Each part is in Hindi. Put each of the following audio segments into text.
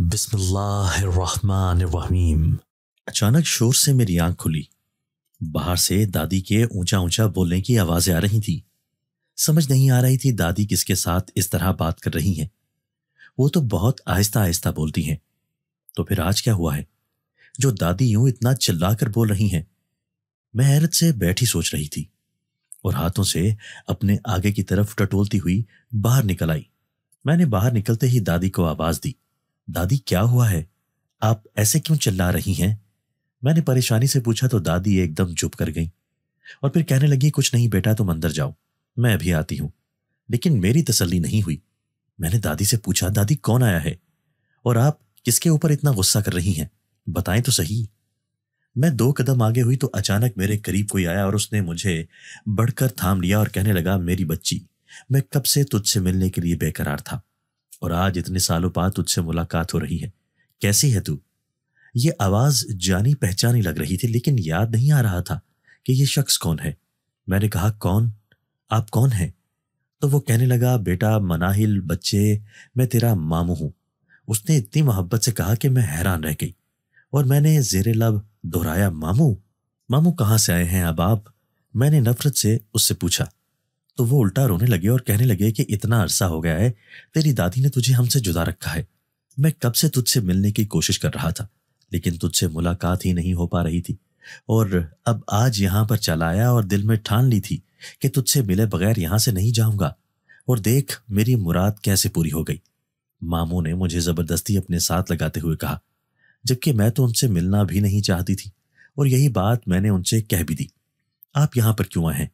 बिस्मिल्लाहिर्रहमानिर्रहीम अचानक शोर से मेरी आंख खुली बाहर से दादी के ऊंचा ऊंचा बोलने की आवाजें आ रही थी समझ नहीं आ रही थी दादी किसके साथ इस तरह बात कर रही हैं वो तो बहुत आहिस्ता आहिस्ता बोलती हैं तो फिर आज क्या हुआ है जो दादी यूं इतना चिल्लाकर बोल रही हैं मैं हैरत से बैठी सोच रही थी और हाथों से अपने आगे की तरफ टटोलती हुई बाहर निकल आई मैंने बाहर निकलते ही दादी को आवाज दी दादी क्या हुआ है आप ऐसे क्यों चिल्ला रही हैं मैंने परेशानी से पूछा तो दादी एकदम चुप कर गई और फिर कहने लगी कुछ नहीं बेटा तुम अंदर जाओ मैं अभी आती हूं लेकिन मेरी तसल्ली नहीं हुई मैंने दादी से पूछा दादी कौन आया है और आप किसके ऊपर इतना गुस्सा कर रही हैं बताएं तो सही मैं दो कदम आगे हुई तो अचानक मेरे करीब कोई आया और उसने मुझे बढ़कर थाम लिया और कहने लगा मेरी बच्ची मैं कब से तुझसे मिलने के लिए बेकरार था और आज इतने सालों बाद तुझसे मुलाकात हो रही है कैसी है तू ये आवाज जानी पहचानी लग रही थी लेकिन याद नहीं आ रहा था कि ये शख्स कौन है मैंने कहा कौन आप कौन हैं तो वो कहने लगा बेटा मनाहिल बच्चे मैं तेरा मामू हूँ उसने इतनी मोहब्बत से कहा कि मैं हैरान रह गई और मैंने जेरे लब दोहराया मामू मामू कहाँ से आए हैं अब आप मैंने नफरत से उससे पूछा तो वो उल्टा रोने लगे और कहने लगे कि इतना अरसा हो गया है तेरी दादी ने तुझे हमसे जुदा रखा है मैं कब से तुझसे मिलने की कोशिश कर रहा था लेकिन तुझसे मुलाकात ही नहीं हो पा रही थी और अब आज यहाँ पर चला आया और दिल में ठान ली थी कि तुझसे मिले बगैर यहाँ से नहीं जाऊंगा और देख मेरी मुराद कैसे पूरी हो गई मामू ने मुझे जबरदस्ती अपने साथ लगाते हुए कहा जबकि मैं तो उनसे मिलना भी नहीं चाहती थी और यही बात मैंने उनसे कह भी दी आप यहाँ पर क्यों आए हैं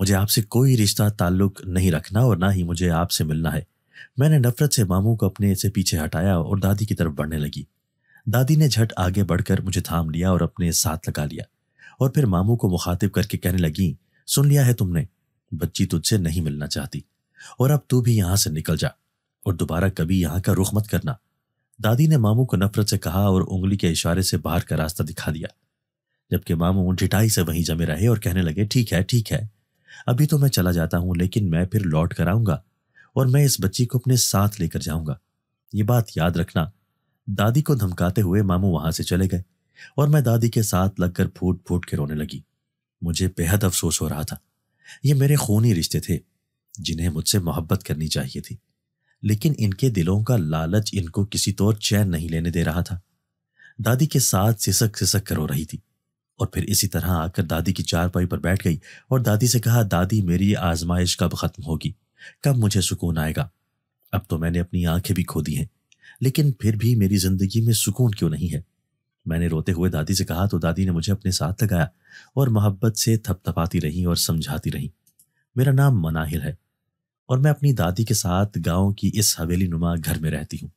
मुझे आपसे कोई रिश्ता ताल्लुक नहीं रखना और ना ही मुझे आपसे मिलना है मैंने नफरत से मामू को अपने से पीछे हटाया और दादी की तरफ बढ़ने लगी दादी ने झट आगे बढ़कर मुझे थाम लिया और अपने साथ लगा लिया और फिर मामू को मुखातिब करके कहने लगी सुन लिया है तुमने बच्ची तुझसे नहीं मिलना चाहती और अब तू भी यहां से निकल जा और दोबारा कभी यहां का रुख मत करना दादी ने मामू को नफरत से कहा और उंगली के इशारे से बाहर का रास्ता दिखा दिया जबकि मामू ढिटाई से वहीं जमे रहे और कहने लगे ठीक है ठीक है अभी तो मैं चला जाता हूं लेकिन मैं फिर लौट कर आऊंगा और मैं इस बच्ची को अपने साथ लेकर जाऊंगा ये बात याद रखना दादी को धमकाते हुए मामू वहां से चले गए और मैं दादी के साथ लगकर फूट फूट के रोने लगी मुझे बेहद अफसोस हो रहा था ये मेरे खूनी रिश्ते थे जिन्हें मुझसे मोहब्बत करनी चाहिए थी लेकिन इनके दिलों का लालच इनको किसी तौर तो चैन नहीं लेने दे रहा था दादी के साथ सिसक सिसक कर रो रही थी और फिर इसी तरह आकर दादी की चारपाई पर बैठ गई और दादी से कहा दादी मेरी आजमाइश कब खत्म होगी कब मुझे सुकून आएगा अब तो मैंने अपनी आंखें भी खो दी हैं लेकिन फिर भी मेरी जिंदगी में सुकून क्यों नहीं है मैंने रोते हुए दादी से कहा तो दादी ने मुझे अपने साथ लगाया और मोहब्बत से थपथपाती रही और समझाती रही मेरा नाम मनाहिर है और मैं अपनी दादी के साथ गांव की इस हवेली नुमा घर में रहती हूँ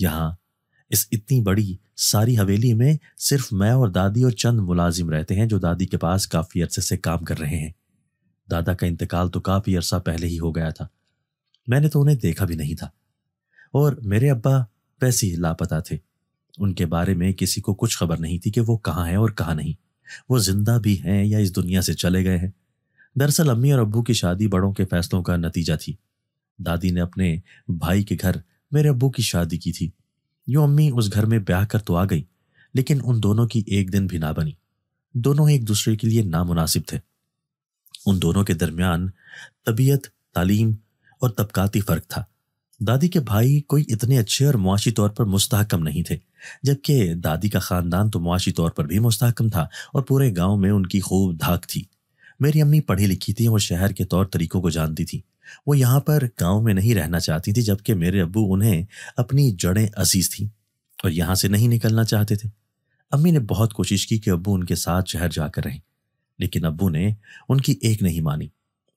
यहाँ इस इतनी बड़ी सारी हवेली में सिर्फ मैं और दादी और चंद मुलाजिम रहते हैं जो दादी के पास काफ़ी अरसे से काम कर रहे हैं दादा का इंतकाल तो काफ़ी अरसा पहले ही हो गया था मैंने तो उन्हें देखा भी नहीं था और मेरे अब्बा वैसे ही लापता थे उनके बारे में किसी को कुछ खबर नहीं थी कि वो कहाँ हैं और कहाँ नहीं वो जिंदा भी हैं या इस दुनिया से चले गए हैं दरअसल अम्मी और अब्बू की शादी बड़ों के फैसलों का नतीजा थी दादी ने अपने भाई के घर मेरे अब्बू की शादी की थी यूं अम्मी उस घर में ब्याह कर तो आ गई लेकिन उन दोनों की एक दिन भी ना बनी दोनों एक दूसरे के लिए नामुनासिब थे उन दोनों के दरमियान तबीयत तालीम और तबकाती फ़र्क था दादी के भाई कोई इतने अच्छे और मुआशी तौर पर मुस्तकम नहीं थे जबकि दादी का ख़ानदान तो मुआशी तौर पर भी मुस्तकम था और पूरे गांव में उनकी खूब धाक थी मेरी अम्मी पढ़ी लिखी थी और शहर के तौर तरीकों को जानती थी वो यहाँ पर गांव में नहीं रहना चाहती थी जबकि मेरे अबू उन्हें अपनी जड़ें अजीज थी और यहाँ से नहीं निकलना चाहते थे अम्मी ने बहुत कोशिश की कि अबू उनके साथ शहर जाकर रहें लेकिन अबू ने उनकी एक नहीं मानी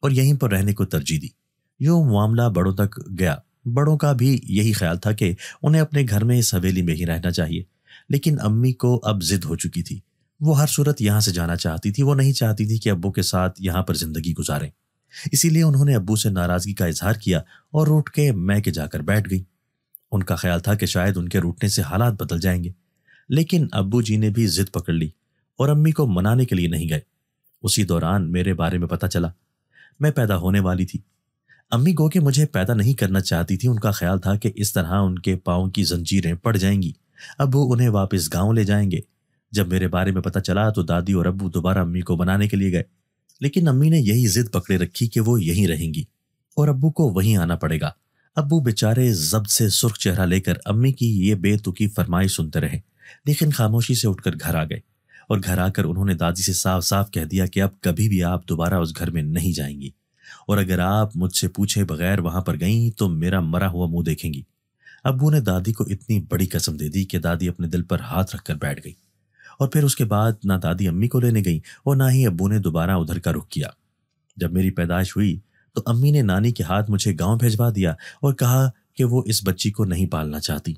और यहीं पर रहने को तरजीह दी यो मामला बड़ों तक गया बड़ों का भी यही ख्याल था कि उन्हें अपने घर में इस हवेली में ही रहना चाहिए लेकिन अम्मी को अब जिद हो चुकी थी वो हर सूरत यहाँ से जाना चाहती थी वो नहीं चाहती थी कि अबू के साथ यहाँ पर जिंदगी गुजारें इसीलिए उन्होंने अब्बू से नाराजगी का इजहार किया और रूट के के जाकर बैठ गई उनका ख्याल था कि शायद उनके रूटने से हालात बदल जाएंगे लेकिन अब्बू जी ने भी जिद पकड़ ली और अम्मी को मनाने के लिए नहीं गए उसी दौरान मेरे बारे में पता चला मैं पैदा होने वाली थी अम्मी गो के मुझे पैदा नहीं करना चाहती थी उनका ख्याल था कि इस तरह उनके पाँव की जंजीरें पड़ जाएंगी अबू उन्हें वापस गांव ले जाएंगे जब मेरे बारे में पता चला तो दादी और अबू दोबारा अम्मी को बनाने के लिए गए लेकिन अम्मी ने यही जिद पकड़े रखी कि वो यहीं रहेंगी और अब्बू को वहीं आना पड़ेगा अब्बू बेचारे जब से सुर्ख चेहरा लेकर अम्मी की ये बेतुकी फरमाई सुनते रहे लेकिन खामोशी से उठकर घर आ गए और घर आकर उन्होंने दादी से साफ साफ कह दिया कि अब कभी भी आप दोबारा उस घर में नहीं जाएंगी और अगर आप मुझसे पूछे बगैर वहां पर गई तो मेरा मरा हुआ मुंह देखेंगी अब्बू ने दादी को इतनी बड़ी कसम दे दी कि दादी अपने दिल पर हाथ रखकर बैठ गई और फिर उसके बाद ना दादी अम्मी को लेने गई और ना ही अब्बू ने दोबारा उधर का रुख किया जब मेरी पैदाइश हुई तो अम्मी ने नानी के हाथ मुझे गांव भेजवा दिया और कहा कि वो इस बच्ची को नहीं पालना चाहती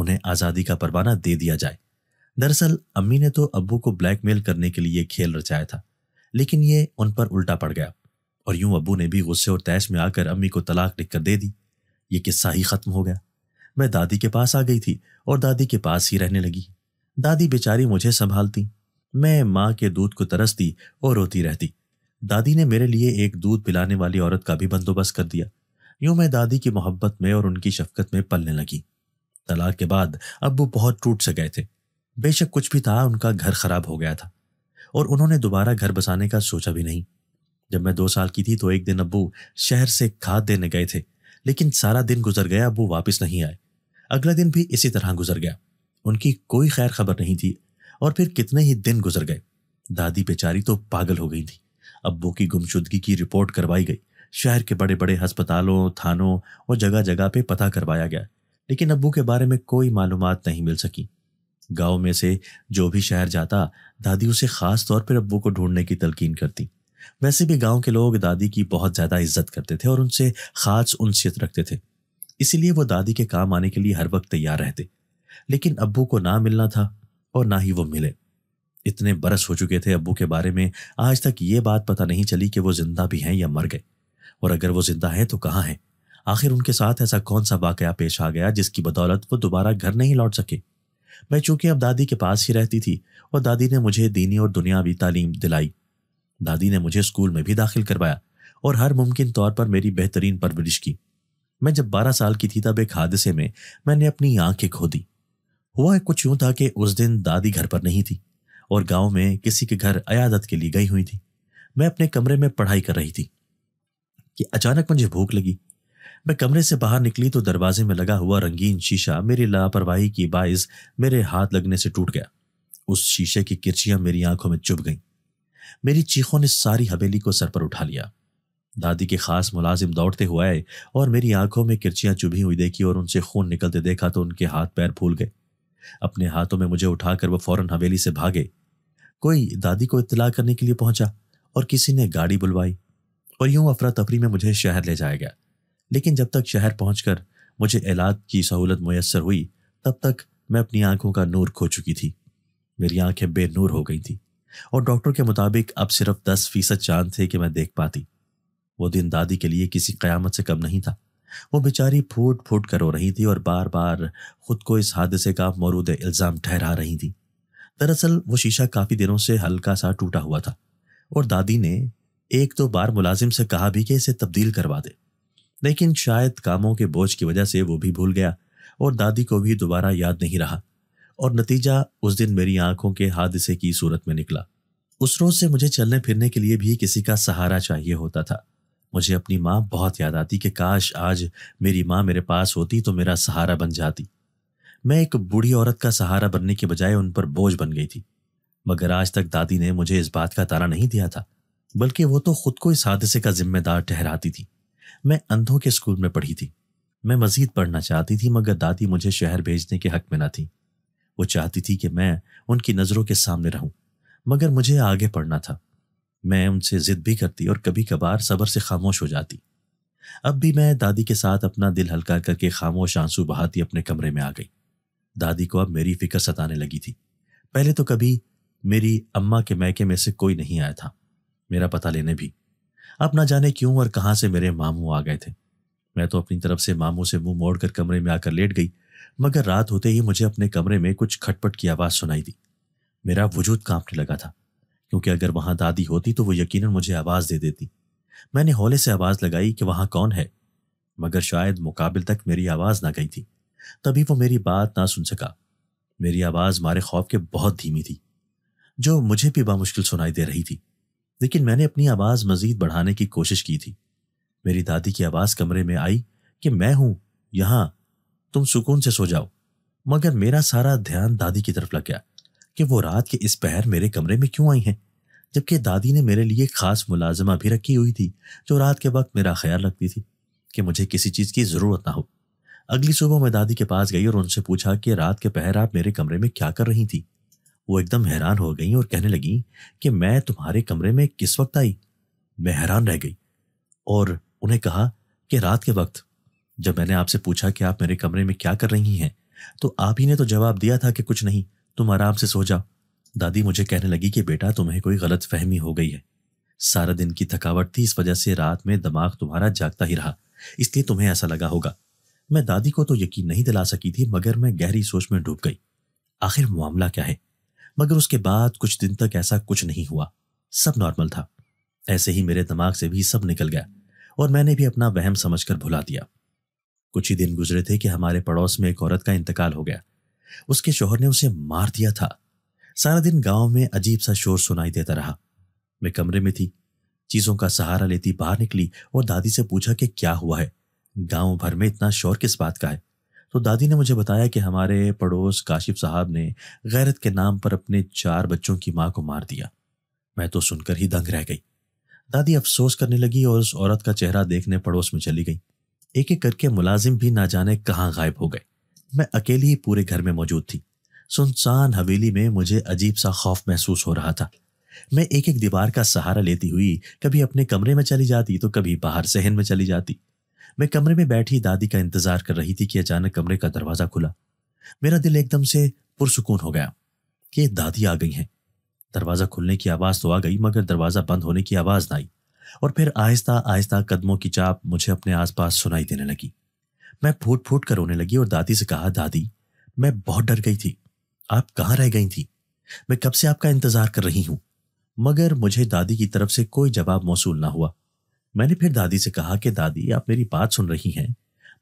उन्हें आज़ादी का परवाना दे दिया जाए दरअसल अम्मी ने तो अब्बू को ब्लैकमेल करने के लिए खेल रचाया था लेकिन ये उन पर उल्टा पड़ गया और यूं अब्बू ने भी गुस्से और तैश में आकर अम्मी को तलाक लिख कर दे दी ये किस्सा ही खत्म हो गया मैं दादी के पास आ गई थी और दादी के पास ही रहने लगी दादी बेचारी मुझे संभालती मैं माँ के दूध को तरसती और रोती रहती दादी ने मेरे लिए एक दूध पिलाने वाली औरत का भी बंदोबस्त कर दिया यूं मैं दादी की मोहब्बत में और उनकी शफकत में पलने लगी तलाक के बाद अब्बू बहुत टूट से गए थे बेशक कुछ भी था उनका घर खराब हो गया था और उन्होंने दोबारा घर बसाने का सोचा भी नहीं जब मैं दो साल की थी तो एक दिन अब्बू शहर से खाद देने गए थे लेकिन सारा दिन गुजर गया अबू वापस नहीं आए अगला दिन भी इसी तरह गुजर गया उनकी कोई खैर खबर नहीं थी और फिर कितने ही दिन गुजर गए दादी बेचारी तो पागल हो गई थी अब्बू की गुमशुदगी की रिपोर्ट करवाई गई शहर के बड़े बड़े अस्पतालों थानों और जगह जगह पे पता करवाया गया लेकिन अब्बू के बारे में कोई मालूम नहीं मिल सकी गांव में से जो भी शहर जाता दादी उसे ख़ास तौर पर अब्बू को ढूंढने की तलकीन करती वैसे भी गांव के लोग दादी की बहुत ज़्यादा इज्जत करते थे और उनसे ख़ास उनसीत रखते थे इसीलिए वो दादी के काम आने के लिए हर वक्त तैयार रहते लेकिन अब्बू को ना मिलना था और ना ही वो मिले इतने बरस हो चुके थे अब्बू के बारे में आज तक ये बात पता नहीं चली कि वो जिंदा भी हैं या मर गए और अगर वो जिंदा हैं तो कहाँ हैं आखिर उनके साथ ऐसा कौन सा वाकया पेश आ गया जिसकी बदौलत वो दोबारा घर नहीं लौट सके मैं चूंकि अब दादी के पास ही रहती थी और दादी ने मुझे दीनी और दुनियावी तालीम दिलाई दादी ने मुझे स्कूल में भी दाखिल करवाया और हर मुमकिन तौर पर मेरी बेहतरीन परवरिश की मैं जब बारह साल की थी तब एक हादसे में मैंने अपनी आंखें खो दी हुआ कुछ यूं था कि उस दिन दादी घर पर नहीं थी और गांव में किसी के घर अयादत के लिए गई हुई थी मैं अपने कमरे में पढ़ाई कर रही थी कि अचानक मुझे भूख लगी मैं कमरे से बाहर निकली तो दरवाजे में लगा हुआ रंगीन शीशा मेरी लापरवाही की बायस मेरे हाथ लगने से टूट गया उस शीशे की किरचियां मेरी आंखों में चुभ गईं मेरी चीखों ने सारी हवेली को सर पर उठा लिया दादी के खास मुलाजिम दौड़ते हुए आए और मेरी आंखों में किरचियां चुभी हुई देखी और उनसे खून निकलते देखा तो उनके हाथ पैर फूल गए अपने हाथों में मुझे उठाकर वह फौरन हवेली से भागे कोई दादी को इतला करने के लिए पहुंचा और किसी ने गाड़ी बुलवाई और यूं अफरा तफरी में मुझे शहर ले जाया गया लेकिन जब तक शहर पहुंचकर मुझे इलाज की सहूलत मैसर हुई तब तक मैं अपनी आंखों का नूर खो चुकी थी मेरी आंखें बेनूर हो गई थी और डॉक्टर के मुताबिक अब सिर्फ दस फीसद चांद थे कि मैं देख पाती वो दिन दादी के लिए किसी कयामत से कम नहीं था वो बेचारी फूट फूट कर रो रही थी और बार बार खुद को इस हादसे का मरूद इल्ज़ाम ठहरा रही थी दरअसल वो शीशा काफ़ी दिनों से हल्का सा टूटा हुआ था और दादी ने एक दो तो बार मुलाजिम से कहा भी कि इसे तब्दील करवा दे लेकिन शायद कामों के बोझ की वजह से वो भी भूल गया और दादी को भी दोबारा याद नहीं रहा और नतीजा उस दिन मेरी आंखों के हादसे की सूरत में निकला उस रोज से मुझे चलने फिरने के लिए भी किसी का सहारा चाहिए होता था मुझे अपनी माँ बहुत याद आती कि काश आज मेरी माँ मेरे पास होती तो मेरा सहारा बन जाती मैं एक बूढ़ी औरत का सहारा बनने के बजाय उन पर बोझ बन गई थी मगर आज तक दादी ने मुझे इस बात का तारा नहीं दिया था बल्कि वो तो खुद को इस हादसे का जिम्मेदार ठहराती थी मैं अंधों के स्कूल में पढ़ी थी मैं मजीद पढ़ना चाहती थी मगर दादी मुझे शहर भेजने के हक में ना थी वो चाहती थी कि मैं उनकी नज़रों के सामने रहूं मगर मुझे आगे पढ़ना था मैं उनसे जिद भी करती और कभी कभार सब्र से खामोश हो जाती अब भी मैं दादी के साथ अपना दिल हल्का करके खामोश आंसू बहाती अपने कमरे में आ गई दादी को अब मेरी फिक्र सताने लगी थी पहले तो कभी मेरी अम्मा के मैके में से कोई नहीं आया था मेरा पता लेने भी अब ना जाने क्यों और कहाँ से मेरे मामू आ गए थे मैं तो अपनी तरफ से मामू से मुंह मोड़कर कमरे में आकर लेट गई मगर रात होते ही मुझे अपने कमरे में कुछ खटपट की आवाज़ सुनाई दी मेरा वजूद कांपने लगा था क्योंकि अगर वहां दादी होती तो वो यकीनन मुझे आवाज दे देती मैंने हौले से आवाज लगाई कि वहां कौन है मगर शायद मुकाबिल तक मेरी आवाज ना गई थी तभी वो मेरी बात ना सुन सका मेरी आवाज मारे खौफ के बहुत धीमी थी जो मुझे भी बामुश्किल सुनाई दे रही थी लेकिन मैंने अपनी आवाज मजीद बढ़ाने की कोशिश की थी मेरी दादी की आवाज कमरे में आई कि मैं हूं यहां तुम सुकून से सो जाओ मगर मेरा सारा ध्यान दादी की तरफ लग गया कि वो रात के इस पहर मेरे कमरे में क्यों आई हैं जबकि दादी ने मेरे लिए खास मुलाजमा भी रखी हुई थी जो रात के वक्त मेरा ख्याल रखती थी कि मुझे किसी चीज़ की ज़रूरत ना हो अगली सुबह मैं दादी के पास गई और उनसे पूछा कि रात के पहर आप मेरे कमरे में क्या कर रही थी वो एकदम हैरान हो गई और कहने लगी कि मैं तुम्हारे कमरे में किस वक्त आई मैं हैरान रह गई और उन्हें कहा कि रात के वक्त जब मैंने आपसे पूछा कि आप मेरे कमरे में क्या कर रही हैं तो आप ही ने तो जवाब दिया था कि कुछ नहीं तुम आराम से सो जाओ दादी मुझे कहने लगी कि बेटा तुम्हें कोई गलत फहमी हो गई है सारा दिन की थकावट थी इस वजह से रात में दिमाग तुम्हारा जागता ही रहा इसलिए तुम्हें ऐसा लगा होगा मैं दादी को तो यकीन नहीं दिला सकी थी मगर मैं गहरी सोच में डूब गई आखिर मामला क्या है मगर उसके बाद कुछ दिन तक ऐसा कुछ नहीं हुआ सब नॉर्मल था ऐसे ही मेरे दिमाग से भी सब निकल गया और मैंने भी अपना वहम समझकर भुला दिया कुछ ही दिन गुजरे थे कि हमारे पड़ोस में एक औरत का इंतकाल हो गया उसके शोहर ने उसे मार दिया था सारा दिन गांव में अजीब सा शोर सुनाई देता रहा मैं कमरे में थी चीजों का सहारा लेती बाहर निकली और दादी से पूछा कि क्या हुआ है गांव भर में इतना शोर किस बात का है तो दादी ने मुझे बताया कि हमारे पड़ोस काशिफ साहब ने गैरत के नाम पर अपने चार बच्चों की मां को मार दिया मैं तो सुनकर ही दंग रह गई दादी अफसोस करने लगी और उस औरत का चेहरा देखने पड़ोस में चली गई एक एक करके मुलाजिम भी ना जाने कहाँ गायब हो गए मैं अकेली ही पूरे घर में मौजूद थी सुनसान हवेली में मुझे अजीब सा खौफ महसूस हो रहा था मैं एक एक दीवार का सहारा लेती हुई कभी अपने कमरे में चली जाती तो कभी बाहर सहन में चली जाती मैं कमरे में बैठी दादी का इंतजार कर रही थी कि अचानक कमरे का दरवाजा खुला मेरा दिल एकदम से पुरसकून हो गया कि दादी आ गई हैं दरवाजा खुलने की आवाज तो आ गई मगर दरवाजा बंद होने की आवाज ना आई और फिर आहिस्ता आहिस्ता कदमों की चाप मुझे अपने आसपास सुनाई देने लगी मैं फूट फूट कर रोने लगी और दादी से कहा दादी मैं बहुत डर गई थी आप कहाँ रह गई थी मैं कब से आपका इंतजार कर रही हूँ मगर मुझे दादी की तरफ से कोई जवाब मौसू ना हुआ मैंने फिर दादी से कहा कि दादी आप मेरी बात सुन रही हैं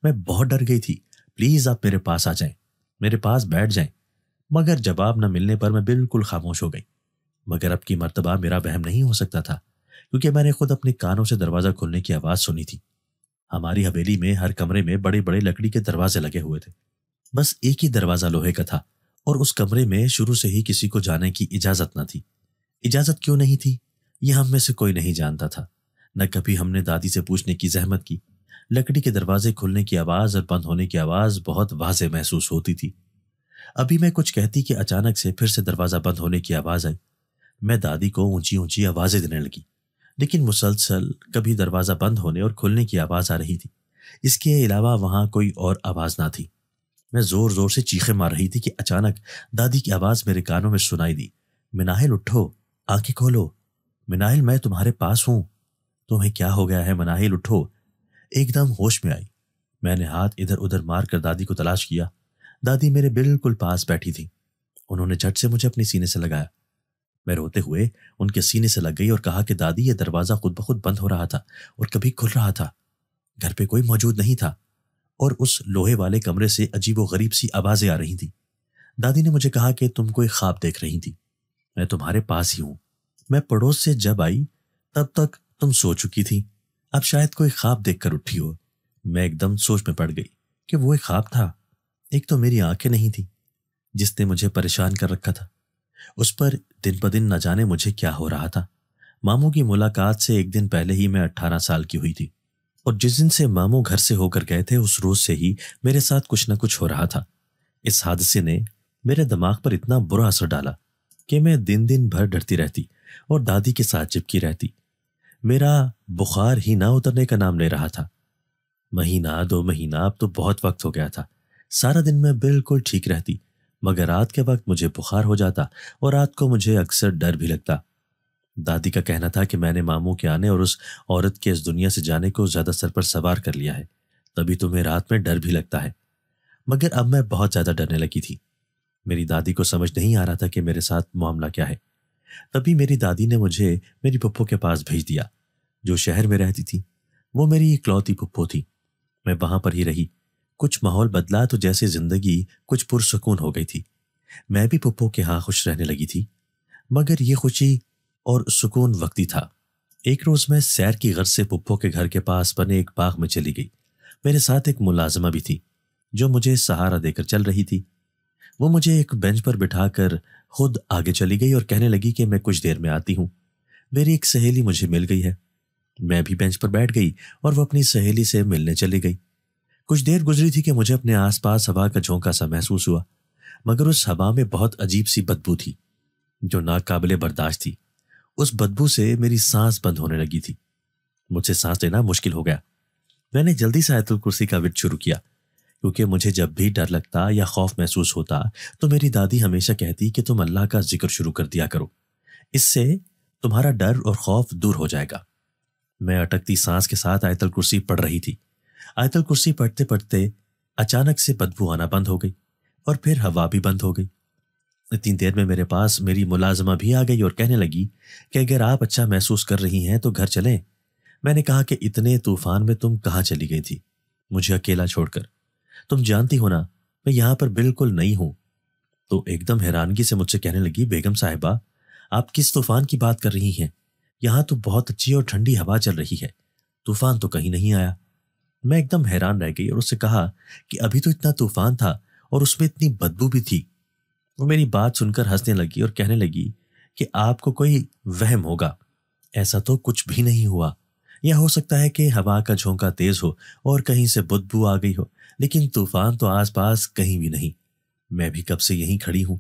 मैं बहुत डर गई थी प्लीज़ आप मेरे पास आ जाएं मेरे पास बैठ जाएं मगर जवाब न मिलने पर मैं बिल्कुल खामोश हो गई मगर अब की मरतबा मेरा वहम नहीं हो सकता था क्योंकि मैंने खुद अपने कानों से दरवाज़ा खोलने की आवाज़ सुनी थी हमारी हवेली में हर कमरे में बड़े बड़े लकड़ी के दरवाजे लगे हुए थे बस एक ही दरवाजा लोहे का था और उस कमरे में शुरू से ही किसी को जाने की इजाजत न थी इजाजत क्यों नहीं थी यह हम में से कोई नहीं जानता था न कभी हमने दादी से पूछने की जहमत की लकड़ी के दरवाजे खुलने की आवाज और बंद होने की आवाज बहुत वाजे महसूस होती थी अभी मैं कुछ कहती कि अचानक से फिर से दरवाजा बंद होने की आवाज आई मैं दादी को ऊंची ऊंची आवाजें देने लगी लेकिन मुसलसल कभी दरवाज़ा बंद होने और खुलने की आवाज़ आ रही थी इसके अलावा वहाँ कोई और आवाज़ ना थी मैं ज़ोर ज़ोर से चीखें मार रही थी कि अचानक दादी की आवाज़ मेरे कानों में सुनाई दी मिनाहिल उठो आंखें खोलो मिनाहिल मैं तुम्हारे पास हूँ तुम्हें क्या हो गया है मनाहिल उठो एकदम होश में आई मैंने हाथ इधर उधर मार कर दादी को तलाश किया दादी मेरे बिल्कुल पास बैठी थी उन्होंने झट से मुझे अपने सीने से लगाया मैं रोते हुए उनके सीने से लग गई और कहा कि दादी ये दरवाज़ा खुद ब खुद बंद हो रहा था और कभी खुल रहा था घर पे कोई मौजूद नहीं था और उस लोहे वाले कमरे से अजीब व गरीब सी आवाज़ें आ रही थी दादी ने मुझे कहा कि तुम कोई ख्वाब देख रही थी मैं तुम्हारे पास ही हूं मैं पड़ोस से जब आई तब तक तुम सो चुकी थी अब शायद कोई ख्वाब देखकर उठी हो मैं एकदम सोच में पड़ गई कि वो एक ख्वाब था एक तो मेरी आंखें नहीं थी जिसने मुझे परेशान कर रखा था उस पर दिन ब दिन न जाने मुझे क्या हो रहा था मामू की मुलाकात से एक दिन पहले ही मैं अट्ठारह साल की हुई थी और जिस दिन से मामू घर से होकर गए थे उस रोज से ही मेरे साथ कुछ ना कुछ हो रहा था इस हादसे ने मेरे दिमाग पर इतना बुरा असर डाला कि मैं दिन दिन भर डरती रहती और दादी के साथ चिपकी रहती मेरा बुखार ही ना उतरने का नाम ले रहा था महीना दो महीना अब तो बहुत वक्त हो गया था सारा दिन मैं बिल्कुल ठीक रहती मगर रात के वक्त मुझे बुखार हो जाता और रात को मुझे अक्सर डर भी लगता दादी का कहना था कि मैंने मामू के आने और उस औरत के इस दुनिया से जाने को ज़्यादा सर पर सवार कर लिया है तभी तुम्हें रात में डर भी लगता है मगर अब मैं बहुत ज़्यादा डरने लगी थी मेरी दादी को समझ नहीं आ रहा था कि मेरे साथ मामला क्या है तभी मेरी दादी ने मुझे मेरी पप्पो के पास भेज दिया जो शहर में रहती थी वो मेरी इकलौती पप्पो थी मैं वहाँ पर ही रही कुछ माहौल बदला तो जैसे जिंदगी कुछ पुरसकून हो गई थी मैं भी पप्पो के यहाँ खुश रहने लगी थी मगर ये खुशी और सुकून वक्ती था एक रोज मैं सैर की गर्ज से पप्पो के घर के पास बने एक बाग में चली गई मेरे साथ एक मुलाजमा भी थी जो मुझे सहारा देकर चल रही थी वो मुझे एक बेंच पर बिठाकर खुद आगे चली गई और कहने लगी कि मैं कुछ देर में आती हूँ मेरी एक सहेली मुझे मिल गई है मैं भी बेंच पर बैठ गई और वो अपनी सहेली से मिलने चली गई कुछ देर गुजरी थी कि मुझे अपने आसपास हवा का झोंका सा महसूस हुआ मगर उस हवा में बहुत अजीब सी बदबू थी जो नाकबिल बर्दाश्त थी उस बदबू से मेरी सांस बंद होने लगी थी मुझसे सांस लेना मुश्किल हो गया मैंने जल्दी से आयतुल कुर्सी का विट शुरू किया क्योंकि मुझे जब भी डर लगता या खौफ महसूस होता तो मेरी दादी हमेशा कहती कि तुम अल्लाह का जिक्र शुरू कर दिया करो इससे तुम्हारा डर और खौफ दूर हो जाएगा मैं अटकती सांस के साथ आयतल कुर्सी पढ़ रही थी आयतल कुर्सी पढ़ते पढ़ते अचानक से बदबू आना बंद हो गई और फिर हवा भी बंद हो गई इतनी देर में मेरे पास मेरी मुलाजमा भी आ गई और कहने लगी कि अगर आप अच्छा महसूस कर रही हैं तो घर चलें मैंने कहा कि इतने तूफान में तुम कहाँ चली गई थी मुझे अकेला छोड़कर तुम जानती हो ना मैं यहाँ पर बिल्कुल नहीं हूं तो एकदम हैरानगी से मुझसे कहने लगी बेगम साहिबा आप किस तूफान की बात कर रही हैं यहाँ तो बहुत अच्छी और ठंडी हवा चल रही है तूफान तो कहीं नहीं आया मैं एकदम हैरान रह गई और उससे कहा कि अभी तो इतना तूफान था और उसमें इतनी बदबू भी थी वो मेरी बात सुनकर हंसने लगी और कहने लगी कि आपको कोई वहम होगा ऐसा तो कुछ भी नहीं हुआ यह हो सकता है कि हवा का झोंका तेज हो और कहीं से बदबू आ गई हो लेकिन तूफान तो आसपास कहीं भी नहीं मैं भी कब से यहीं खड़ी हूं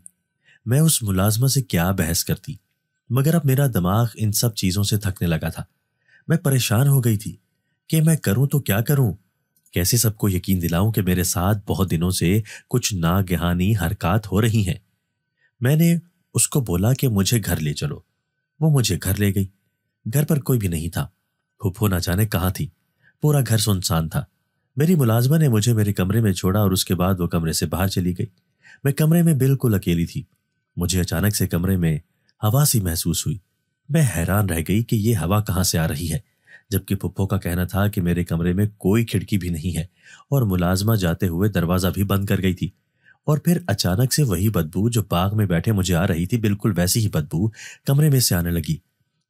मैं उस मुलाजमा से क्या बहस करती मगर अब मेरा दिमाग इन सब चीज़ों से थकने लगा था मैं परेशान हो गई थी कि मैं करूं तो क्या करूं कैसे सबको यकीन दिलाऊं कि मेरे साथ बहुत दिनों से कुछ नागहानी हरकत हो रही हैं मैंने उसको बोला कि मुझे घर ले चलो वो मुझे घर ले गई घर पर कोई भी नहीं था फुफो ना जाने कहाँ थी पूरा घर सुनसान था मेरी मुलाजमा ने मुझे मेरे कमरे में छोड़ा और उसके बाद वो कमरे से बाहर चली गई मैं कमरे में बिल्कुल अकेली थी मुझे अचानक से कमरे में हवा सी महसूस हुई मैं हैरान रह गई कि ये हवा कहाँ से आ रही है जबकि पुप्पो का कहना था कि मेरे कमरे में कोई खिड़की भी नहीं है और मुलाजमा जाते हुए दरवाज़ा भी बंद कर गई थी और फिर अचानक से वही बदबू जो बाग में बैठे मुझे आ रही थी बिल्कुल वैसी ही बदबू कमरे में से आने लगी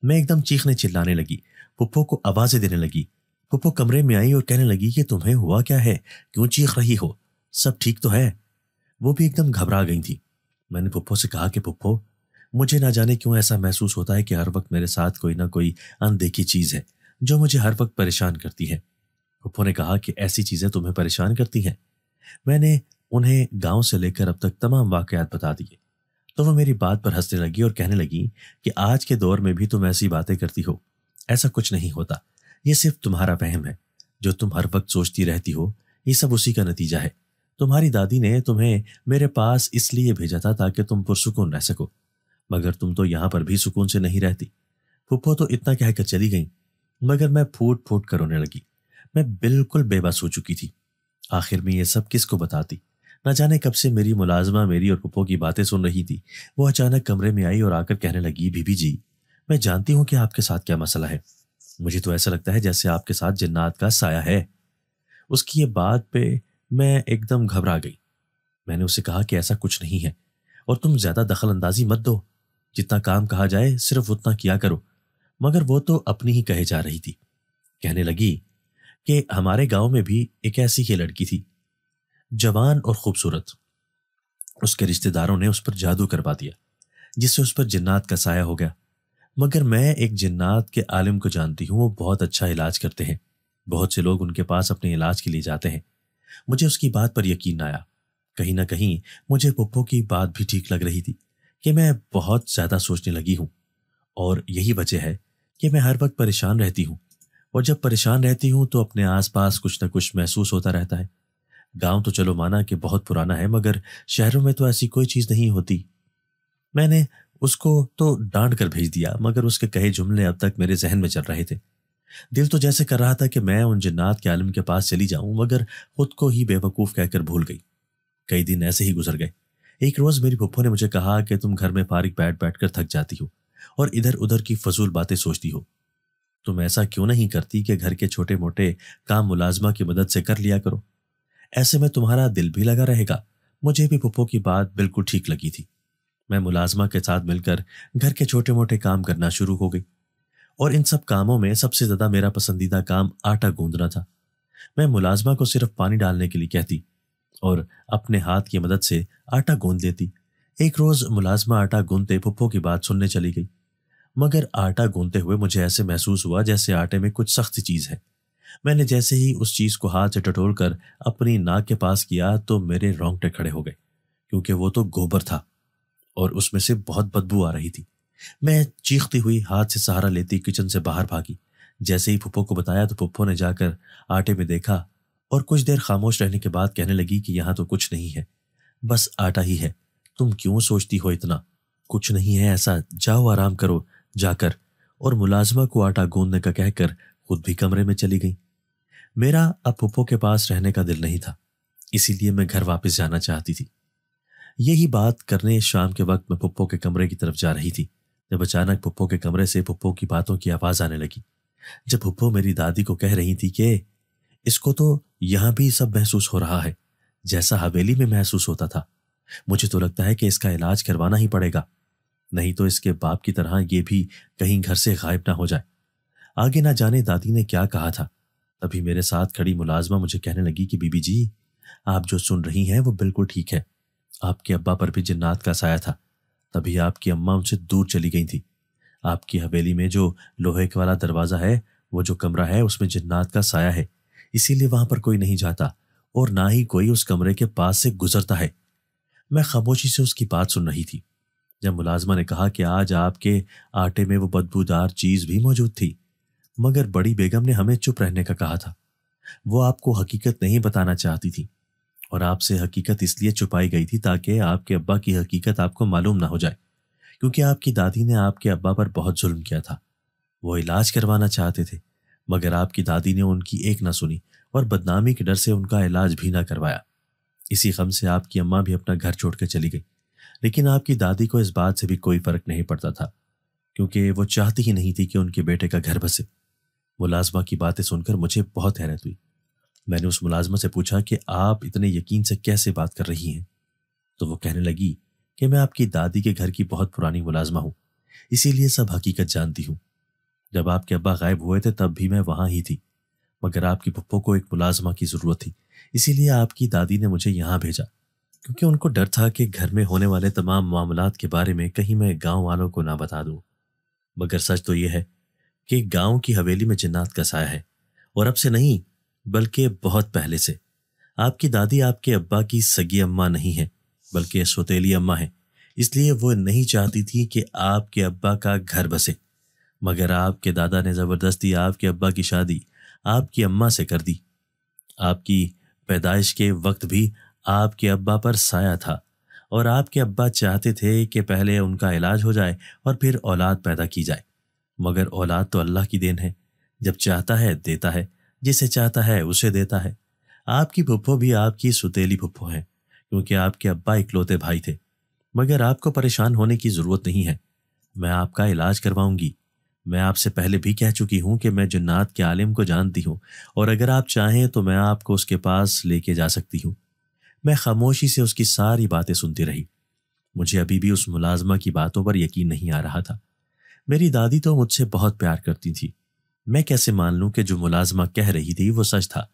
मैं एकदम चीखने चिल्लाने लगी पुप्पो को आवाज़ें देने लगी पुप्पो कमरे में आई और कहने लगी कि तुम्हें हुआ क्या है क्यों चीख रही हो सब ठीक तो है वो भी एकदम घबरा गई थी मैंने पुप्पो से कहा कि पुप्पो मुझे ना जाने क्यों ऐसा महसूस होता है कि हर वक्त मेरे साथ कोई ना कोई अनदेखी चीज़ है जो मुझे हर वक्त परेशान करती है पप्पू ने कहा कि ऐसी चीज़ें तुम्हें परेशान करती हैं मैंने उन्हें गांव से लेकर अब तक तमाम वाकयात बता दिए तो वो मेरी बात पर हंसने लगी और कहने लगी कि आज के दौर में भी तुम ऐसी बातें करती हो ऐसा कुछ नहीं होता ये सिर्फ तुम्हारा वहम है जो तुम हर वक्त सोचती रहती हो ये सब उसी का नतीजा है तुम्हारी दादी ने तुम्हें मेरे पास इसलिए भेजा था ताकि तुम पुरसुकून रह सको मगर तुम तो यहाँ पर भी सुकून से नहीं रहती फुप्पो तो इतना कहकर चली गई मगर मैं फूट फूट कर रोने लगी मैं बिल्कुल बेबस हो चुकी थी आखिर में ये सब किसको बताती न जाने कब से मेरी मुलाजमा मेरी और पप्पो की बातें सुन रही थी वो अचानक कमरे में आई और आकर कहने लगी बीबी जी मैं जानती हूँ कि आपके साथ क्या मसला है मुझे तो ऐसा लगता है जैसे आपके साथ जन्नात का साया है उसकी ये बात पे मैं एकदम घबरा गई मैंने उसे कहा कि ऐसा कुछ नहीं है और तुम ज़्यादा दखल अंदाजी मत दो जितना काम कहा जाए सिर्फ उतना किया करो मगर वो तो अपनी ही कहे जा रही थी कहने लगी कि हमारे गांव में भी एक ऐसी ही लड़की थी जवान और खूबसूरत उसके रिश्तेदारों ने उस पर जादू करवा दिया जिससे उस पर जिन्नात का साया हो गया मगर मैं एक जिन्नात के आलिम को जानती हूँ वो बहुत अच्छा इलाज करते हैं बहुत से लोग उनके पास अपने इलाज के लिए जाते हैं मुझे उसकी बात पर यकीन आया कहीं ना कहीं मुझे पप्पो की बात भी ठीक लग रही थी कि मैं बहुत ज़्यादा सोचने लगी हूँ और यही वजह है कि मैं हर वक्त परेशान रहती हूँ और जब परेशान रहती हूँ तो अपने आसपास कुछ ना कुछ महसूस होता रहता है गांव तो चलो माना कि बहुत पुराना है मगर शहरों में तो ऐसी कोई चीज़ नहीं होती मैंने उसको तो डांट कर भेज दिया मगर उसके कहे जुमले अब तक मेरे जहन में चल रहे थे दिल तो जैसे कर रहा था कि मैं उन जन्नात के आलम के पास चली जाऊं मगर खुद को ही बेवकूफ़ कहकर भूल गई कई दिन ऐसे ही गुजर गए एक रोज़ मेरी पप्पो ने मुझे कहा कि तुम घर में फारिक बैठ बैठ कर थक जाती हो और इधर उधर की फजूल बातें सोचती हो तुम ऐसा क्यों नहीं करती कि घर के छोटे मोटे काम मुलाजमा की मदद से कर लिया करो ऐसे में तुम्हारा दिल भी लगा रहेगा मुझे भी पुप्पो की बात बिल्कुल ठीक लगी थी मैं मुलाजमा के साथ मिलकर घर के छोटे मोटे काम करना शुरू हो गई और इन सब कामों में सबसे ज़्यादा मेरा पसंदीदा काम आटा गूंदना था मैं मुलाजमा को सिर्फ पानी डालने के लिए कहती और अपने हाथ की मदद से आटा गूंद लेती एक रोज़ मुलाजमा आटा गूंदते पुप्पो की बात सुनने चली गई मगर आटा गूंदते हुए मुझे ऐसे महसूस हुआ जैसे आटे में कुछ सख्त चीज़ है मैंने जैसे ही उस चीज़ को हाथ से टटोल कर अपनी नाक के पास किया तो मेरे रोंगटे खड़े हो गए क्योंकि वो तो गोबर था और उसमें से बहुत बदबू आ रही थी मैं चीखती हुई हाथ से सहारा लेती किचन से बाहर भागी जैसे ही पुप्पो को बताया तो पुप्पो ने जाकर आटे में देखा और कुछ देर खामोश रहने के बाद कहने लगी कि यहाँ तो कुछ नहीं है बस आटा ही है तुम क्यों सोचती हो इतना कुछ नहीं है ऐसा जाओ आराम करो जाकर और मुलाजमा को आटा गूंदने का कहकर खुद भी कमरे में चली गई मेरा अब पुप्पो के पास रहने का दिल नहीं था इसीलिए मैं घर वापस जाना चाहती थी यही बात करने शाम के वक्त मैं पुप्पो के कमरे की तरफ जा रही थी जब अचानक पुप्पो के कमरे से पुप्पो की बातों की आवाज़ आने लगी जब पुप्पो मेरी दादी को कह रही थी कि इसको तो यहाँ भी सब महसूस हो रहा है जैसा हवेली में महसूस होता था मुझे तो लगता है कि इसका इलाज करवाना ही पड़ेगा नहीं तो इसके बाप की तरह ये भी कहीं घर से गायब ना हो जाए आगे ना जाने दादी ने क्या कहा था तभी मेरे साथ खड़ी मुलाजमा मुझे कहने लगी कि बीबी जी आप जो सुन रही हैं वो बिल्कुल ठीक है आपके अब्बा पर भी जिन्नात का साया था तभी आपकी अम्मा उनसे दूर चली गई थी आपकी हवेली में जो लोहे वाला दरवाज़ा है वो जो कमरा है उसमें जिन्नात का साया है इसीलिए वहां पर कोई नहीं जाता और ना ही कोई उस कमरे के पास से गुजरता है मैं खामोशी से उसकी बात सुन रही थी जब मुलाजमा ने कहा कि आज आपके आटे में वो बदबूदार चीज़ भी मौजूद थी मगर बड़ी बेगम ने हमें चुप रहने का कहा था वो आपको हकीकत नहीं बताना चाहती थी और आपसे हकीकत इसलिए छुपाई गई थी ताकि आपके अब्बा की हकीकत आपको मालूम ना हो जाए क्योंकि आपकी दादी ने आपके अब्बा पर बहुत जुल्म किया था वो इलाज करवाना चाहते थे मगर आपकी दादी ने उनकी एक ना सुनी और बदनामी के डर से उनका इलाज भी ना करवाया इसी गम से आपकी अम्मा भी अपना घर छोड़कर चली गई लेकिन आपकी दादी को इस बात से भी कोई फर्क नहीं पड़ता था क्योंकि वो चाहती ही नहीं थी कि उनके बेटे का घर बसे मुलाजमा की बातें सुनकर मुझे बहुत हैरत हुई मैंने उस मुलाजमा से पूछा कि आप इतने यकीन से कैसे बात कर रही हैं तो वो कहने लगी कि मैं आपकी दादी के घर की बहुत पुरानी मुलाजमा हूँ इसीलिए सब हकीकत जानती हूँ जब आपके अब्बा गायब हुए थे तब भी मैं वहाँ ही थी मगर आपकी पप्पो को एक मुलाजमा की ज़रूरत थी इसीलिए आपकी दादी ने मुझे यहाँ भेजा क्योंकि उनको डर था कि घर में होने वाले तमाम मामलात के बारे में कहीं मैं गांव वालों को ना बता दूं। मगर सच तो यह है कि गांव की हवेली में जिन्नात का साया है और अब से नहीं बल्कि बहुत पहले से आपकी दादी आपके अब्बा की सगी अम्मा नहीं है बल्कि सोतेली अम्मा है इसलिए वो नहीं चाहती थी कि आपके अब्बा का घर बसे मगर आपके दादा ने ज़बरदस्ती आपके अब्बा की शादी आपकी अम्मा से कर दी आपकी पैदाइश के वक्त भी आपके अब्बा पर साया था और आपके अब्बा चाहते थे कि पहले उनका इलाज हो जाए और फिर औलाद पैदा की जाए मगर औलाद तो अल्लाह की देन है जब चाहता है देता है जिसे चाहता है उसे देता है आपकी पुप्पो भी आपकी सुतेली पुप्पो हैं क्योंकि आपके अब्बा इकलौते भाई थे मगर आपको परेशान होने की ज़रूरत नहीं है मैं आपका इलाज करवाऊंगी मैं आपसे पहले भी कह चुकी हूँ कि मैं जन्नात के आलिम को जानती हूँ और अगर आप चाहें तो मैं आपको उसके पास लेके जा सकती हूँ मैं खामोशी से उसकी सारी बातें सुनती रही मुझे अभी भी उस मुलाजमा की बातों पर यकीन नहीं आ रहा था मेरी दादी तो मुझसे बहुत प्यार करती थी मैं कैसे मान लूं कि जो मुलाजमा कह रही थी वो सच था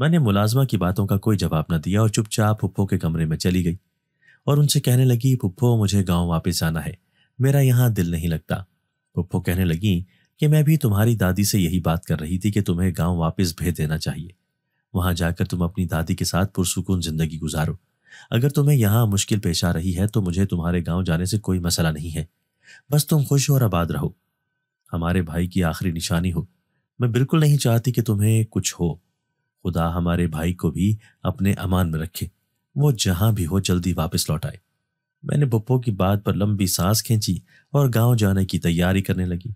मैंने मुलाजमा की बातों का कोई जवाब न दिया और चुपचाप पुप्पो के कमरे में चली गई और उनसे कहने लगी पुप्पो मुझे गांव वापस जाना है मेरा यहाँ दिल नहीं लगता पुप्पो कहने लगी कि मैं भी तुम्हारी दादी से यही बात कर रही थी कि तुम्हें गांव वापस भेज देना चाहिए वहां जाकर तुम अपनी दादी के साथ पुरसुकून जिंदगी गुजारो अगर तुम्हें यहाँ मुश्किल पेश आ रही है तो मुझे तुम्हारे गांव जाने से कोई मसला नहीं है बस तुम खुश और आबाद रहो हमारे भाई की आखिरी निशानी हो मैं बिल्कुल नहीं चाहती कि तुम्हें कुछ हो खुदा हमारे भाई को भी अपने अमान में रखे वो जहां भी हो जल्दी वापस लौट आए मैंने पप्पो की बात पर लंबी सांस खींची और गांव जाने की तैयारी करने लगी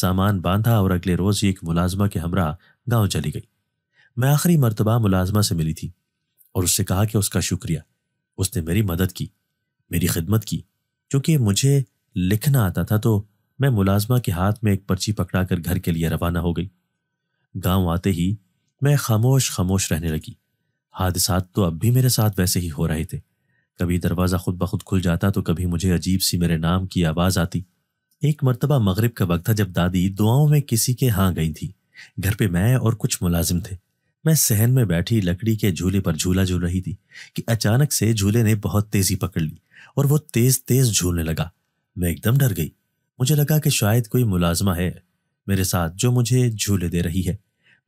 सामान बांधा और अगले रोज एक मुलाजमा के हमरा गांव चली गई मैं आखिरी मरतबा मुलाजमा से मिली थी और उससे कहा कि उसका शुक्रिया उसने मेरी मदद की मेरी खिदमत की क्योंकि मुझे लिखना आता था तो मैं मुलाजमा के हाथ में एक पर्ची पकड़ा कर घर के लिए रवाना हो गई गांव आते ही मैं खामोश खामोश रहने लगी हादसा तो अब भी मेरे साथ वैसे ही हो रहे थे कभी दरवाज़ा खुद ब खुद खुल जाता तो कभी मुझे अजीब सी मेरे नाम की आवाज़ आती एक मरतबा मगरब का वक्त था जब दादी दुआओं में किसी के हाँ गई थी घर पे मैं और कुछ मुलाजिम थे मैं सहन में बैठी लकड़ी के झूले पर झूला झूल रही थी कि अचानक से झूले ने बहुत तेजी पकड़ ली और वो तेज तेज झूलने लगा मैं एकदम डर गई मुझे लगा कि शायद कोई मुलाजमा है मेरे साथ जो मुझे झूले दे रही है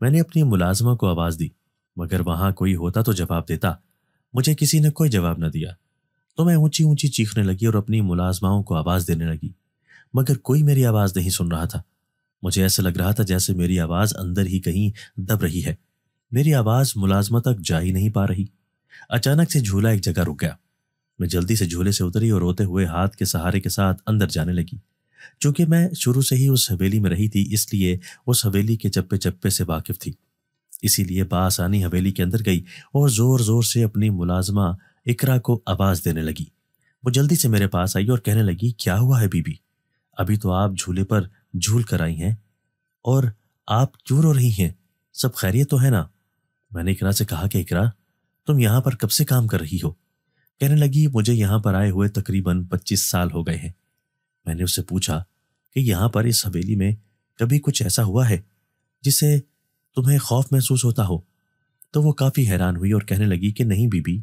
मैंने अपनी मुलाजमा को आवाज़ दी मगर वहाँ कोई होता तो जवाब देता मुझे किसी ने कोई जवाब न दिया तो मैं ऊंची ऊंची चीखने लगी और अपनी मुलाजमाओं को आवाज़ देने लगी मगर कोई मेरी आवाज़ नहीं सुन रहा था मुझे ऐसा लग रहा था जैसे मेरी आवाज़ अंदर ही कहीं दब रही है मेरी आवाज मुलाजमा तक जा ही नहीं पा रही अचानक से झूला एक जगह रुक गया मैं जल्दी से झूले से उतरी और रोते हुए हाथ के सहारे के साथ अंदर जाने लगी चूंकि मैं शुरू से ही उस हवेली में रही थी इसलिए उस हवेली के चप्पे चप्पे से वाकिफ थी इसीलिए बासानी हवेली के अंदर गई और ज़ोर ज़ोर से अपनी मुलाजमा इकरा को आवाज़ देने लगी वो जल्दी से मेरे पास आई और कहने लगी क्या हुआ है बीबी अभी तो आप झूले पर झूल कर आई हैं और आप क्यों रो रही हैं सब खैरियत तो है ना मैंने इकरा से कहा कि इकरा तुम यहाँ पर कब से काम कर रही हो कहने लगी मुझे यहाँ पर आए हुए तकरीबन पच्चीस साल हो गए हैं मैंने उससे पूछा कि यहाँ पर इस हवेली में कभी कुछ ऐसा हुआ है जिसे तुम्हें खौफ महसूस होता हो तो वो काफ़ी हैरान हुई और कहने लगी कि नहीं बीबी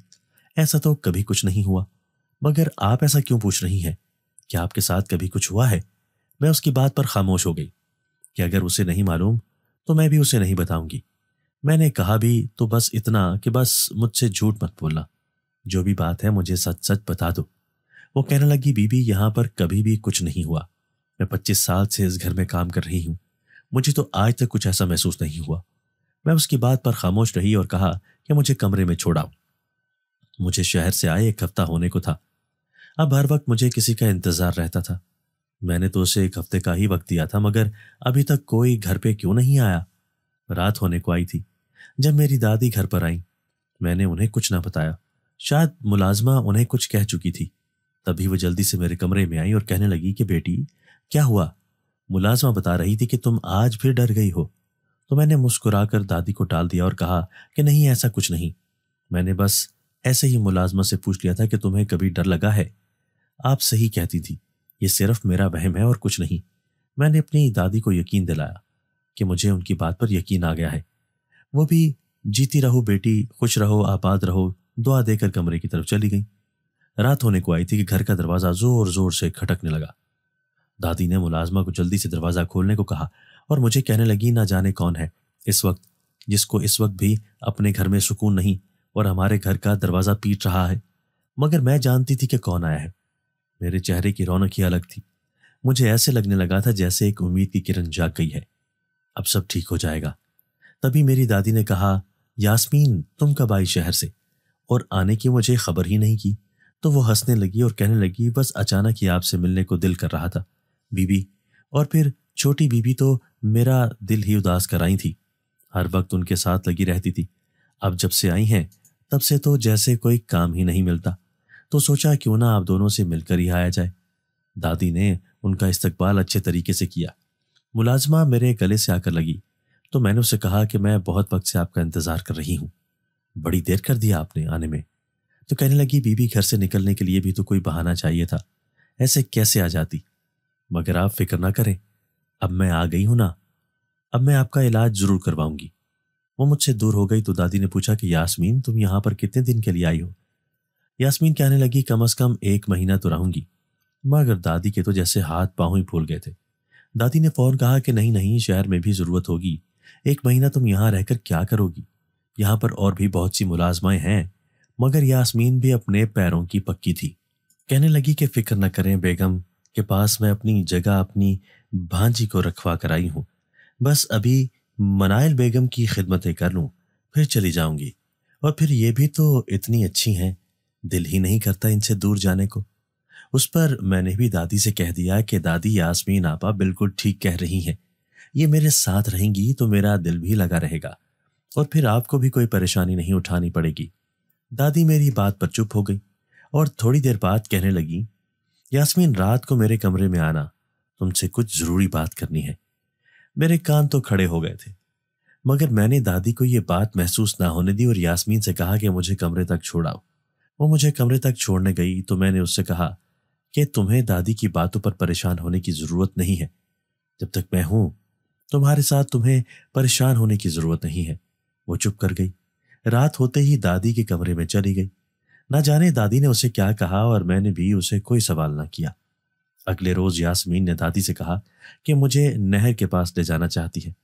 ऐसा तो कभी कुछ नहीं हुआ मगर आप ऐसा क्यों पूछ रही हैं क्या आपके साथ कभी कुछ हुआ है मैं उसकी बात पर खामोश हो गई कि अगर उसे नहीं मालूम तो मैं भी उसे नहीं बताऊंगी मैंने कहा भी तो बस इतना कि बस मुझसे झूठ मत बोलना जो भी बात है मुझे सच सच बता दो वो कहने लगी बीबी यहाँ पर कभी भी कुछ नहीं हुआ मैं पच्चीस साल से इस घर में काम कर रही हूँ मुझे तो आज तक कुछ ऐसा महसूस नहीं हुआ मैं उसकी बात पर खामोश रही और कहा कि मुझे कमरे में छोड़ाओ मुझे शहर से आए एक हफ्ता होने को था अब हर वक्त मुझे किसी का इंतजार रहता था मैंने तो उसे एक हफ्ते का ही वक्त दिया था मगर अभी तक कोई घर पे क्यों नहीं आया रात होने को आई थी जब मेरी दादी घर पर आई मैंने उन्हें कुछ ना बताया शायद मुलाजमा उन्हें कुछ कह चुकी थी तभी वो जल्दी से मेरे कमरे में आई और कहने लगी कि बेटी क्या हुआ मुलाजमा बता रही थी कि तुम आज फिर डर गई हो तो मैंने मुस्कुराकर दादी को टाल दिया और कहा कि नहीं ऐसा कुछ नहीं मैंने बस ऐसे ही मुलाजमा से पूछ लिया था कि तुम्हें कभी डर लगा है आप सही कहती थी ये सिर्फ मेरा वहम है और कुछ नहीं मैंने अपनी दादी को यकीन दिलाया कि मुझे उनकी बात पर यकीन आ गया है वो भी जीती रहो बेटी खुश रहो आबाद रहो दुआ देकर कमरे की तरफ चली गई रात होने को आई थी कि घर का दरवाज़ा ज़ोर ज़ोर से खटकने लगा दादी ने मुलाजमा को जल्दी से दरवाज़ा खोलने को कहा और मुझे कहने लगी ना जाने कौन है इस वक्त जिसको इस वक्त भी अपने घर में सुकून नहीं और हमारे घर का दरवाज़ा पीट रहा है मगर मैं जानती थी कि कौन आया है मेरे चेहरे की रौनक ही अलग थी मुझे ऐसे लगने लगा था जैसे एक उम्मीद की किरण जाग गई है अब सब ठीक हो जाएगा तभी मेरी दादी ने कहा यास्मीन तुम कब आई शहर से और आने की मुझे खबर ही नहीं की तो वो हंसने लगी और कहने लगी बस अचानक ही आपसे मिलने को दिल कर रहा था बीबी और फिर छोटी बीबी तो मेरा दिल ही उदास कराई थी हर वक्त उनके साथ लगी रहती थी अब जब से आई हैं तब से तो जैसे कोई काम ही नहीं मिलता तो सोचा क्यों ना आप दोनों से मिलकर ही आया जाए दादी ने उनका इस्तकबाल अच्छे तरीके से किया मुलाजमा मेरे गले से आकर लगी तो मैंने उसे कहा कि मैं बहुत वक्त से आपका इंतजार कर रही हूं बड़ी देर कर दिया आपने आने में तो कहने लगी बीबी घर से निकलने के लिए भी तो कोई बहाना चाहिए था ऐसे कैसे आ जाती मगर आप फिक्र ना करें अब मैं आ गई हूं ना अब मैं आपका इलाज जरूर करवाऊंगी वो मुझसे दूर हो गई तो दादी ने पूछा कि यासमीन तुम यहां पर कितने दिन के लिए आई हो यासमीन कहने लगी कम अज कम एक महीना तो रहूंगी मगर दादी के तो जैसे हाथ पाँव ही फूल गए थे दादी ने फौरन कहा कि नहीं नहीं शहर में भी ज़रूरत होगी एक महीना तुम यहाँ रहकर क्या करोगी यहाँ पर और भी बहुत सी मुलाजमाएं हैं मगर यासमीन भी अपने पैरों की पक्की थी कहने लगी कि फिक्र न करें बेगम के पास मैं अपनी जगह अपनी भांजी को रखवा कर आई हूँ बस अभी मनाइल बेगम की खिदमतें कर लूँ फिर चली जाऊँगी और फिर ये भी तो इतनी अच्छी हैं दिल ही नहीं करता इनसे दूर जाने को उस पर मैंने भी दादी से कह दिया कि दादी यासमीन आपा बिल्कुल ठीक कह रही हैं ये मेरे साथ रहेंगी तो मेरा दिल भी लगा रहेगा और फिर आपको भी कोई परेशानी नहीं उठानी पड़ेगी दादी मेरी बात पर चुप हो गई और थोड़ी देर बाद कहने लगी यास्मीन रात को मेरे कमरे में आना तुमसे कुछ ज़रूरी बात करनी है मेरे कान तो खड़े हो गए थे मगर मैंने दादी को ये बात महसूस ना होने दी और यास्मीन से कहा कि मुझे कमरे तक छोड़ाओ वो मुझे कमरे तक छोड़ने गई तो मैंने उससे कहा कि तुम्हें दादी की बातों पर परेशान होने की ज़रूरत नहीं है जब तक मैं हूँ तुम्हारे साथ तुम्हें परेशान होने की जरूरत नहीं है वो चुप कर गई रात होते ही दादी के कमरे में चली गई ना जाने दादी ने उसे क्या कहा और मैंने भी उसे कोई सवाल ना किया अगले रोज यासमीन ने दादी से कहा कि मुझे नहर के पास ले जाना चाहती है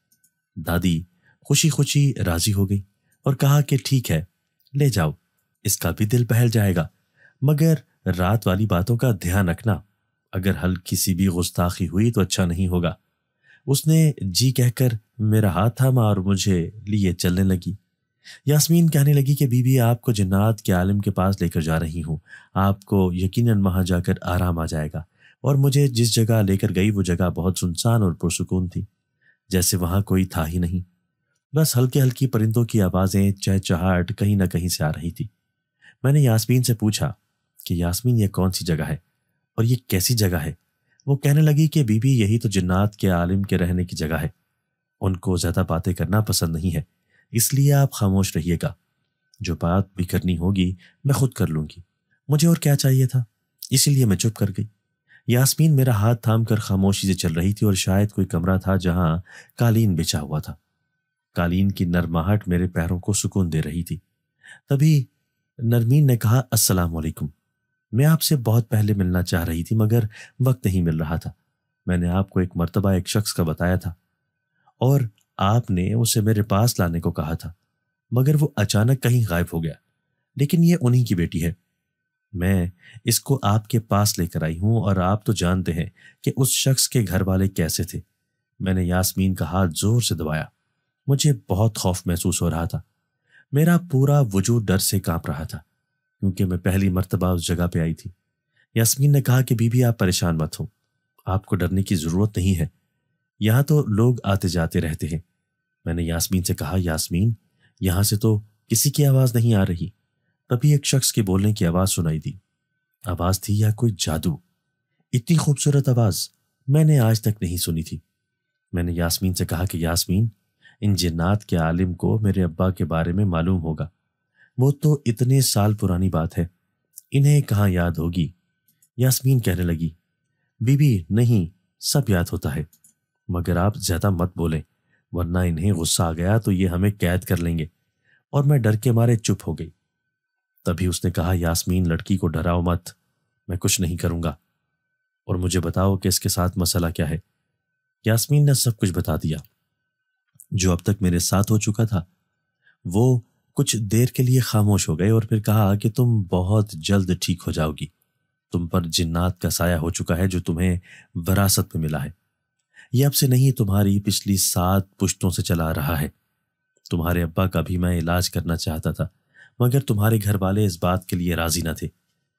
दादी खुशी खुशी राजी हो गई और कहा कि ठीक है ले जाओ इसका भी दिल पहल जाएगा मगर रात वाली बातों का ध्यान रखना अगर हल किसी भी गुस्ताखी हुई तो अच्छा नहीं होगा उसने जी कहकर मेरा हाथ थामा और मुझे लिए चलने लगी यास्मीन कहने लगी कि बीबी आपको जन्नात के आलम के पास लेकर जा रही हूँ आपको यकीनन वहाँ जाकर आराम आ जाएगा और मुझे जिस जगह लेकर गई वो जगह बहुत सुनसान और पुरसकून थी जैसे वहाँ कोई था ही नहीं बस हल्की हल्की परिंदों की आवाज़ें चहचहाट कहीं ना कहीं से आ रही थी मैंने यास्मीन से पूछा कि यास्मीन ये कौन सी जगह है और ये कैसी जगह है वो कहने लगी कि बीबी यही तो जिन्नात के आलिम के रहने की जगह है उनको ज़्यादा बातें करना पसंद नहीं है इसलिए आप खामोश रहिएगा जो बात भी करनी होगी मैं खुद कर लूँगी मुझे और क्या चाहिए था इसीलिए मैं चुप कर गई यास्मीन मेरा हाथ थाम कर खामोशी से चल रही थी और शायद कोई कमरा था जहाँ कालीन बिछा हुआ था कालीन की नरमाहट मेरे पैरों को सुकून दे रही थी तभी नरमीन ने कहा अस्सलाम मैं आपसे बहुत पहले मिलना चाह रही थी मगर वक्त नहीं मिल रहा था मैंने आपको एक मर्तबा एक शख्स का बताया था और आपने उसे मेरे पास लाने को कहा था मगर वो अचानक कहीं गायब हो गया लेकिन ये उन्हीं की बेटी है मैं इसको आपके पास लेकर आई हूं और आप तो जानते हैं कि उस शख्स के घर वाले कैसे थे मैंने यास्मीन का हाथ जोर से दबाया मुझे बहुत खौफ महसूस हो रहा था मेरा पूरा वजूद डर से कांप रहा था क्योंकि मैं पहली मरतबा उस जगह पे आई थी यास्मीन ने कहा कि बीबी आप परेशान मत हो आपको डरने की ज़रूरत नहीं है यहाँ तो लोग आते जाते रहते हैं मैंने यास्मीन से कहा यास्मीन यहाँ से तो किसी की आवाज़ नहीं आ रही तभी एक शख्स के बोलने की आवाज़ सुनाई दी आवाज़ थी या कोई जादू इतनी खूबसूरत आवाज़ मैंने आज तक नहीं सुनी थी मैंने यास्मीन से कहा कि यास्मीन इन जन्नात के आलिम को मेरे अब्बा के बारे में मालूम होगा वो तो इतने साल पुरानी बात है इन्हें कहाँ याद होगी यास्मीन कहने लगी बीबी नहीं सब याद होता है मगर आप ज़्यादा मत बोलें वरना इन्हें गुस्सा आ गया तो ये हमें कैद कर लेंगे और मैं डर के मारे चुप हो गई तभी उसने कहा यास्मीन लड़की को डराओ मत मैं कुछ नहीं करूँगा और मुझे बताओ कि इसके साथ मसला क्या है यास्मीन ने सब कुछ बता दिया जो अब तक मेरे साथ हो चुका था वो कुछ देर के लिए खामोश हो गए और फिर कहा कि तुम बहुत जल्द ठीक हो जाओगी तुम पर जिन्नात का साया हो चुका है जो तुम्हें वरासत में मिला है यह अब से नहीं तुम्हारी पिछली सात पुश्तों से चला रहा है तुम्हारे अब्बा का भी मैं इलाज करना चाहता था मगर तुम्हारे घर वाले इस बात के लिए राजी न थे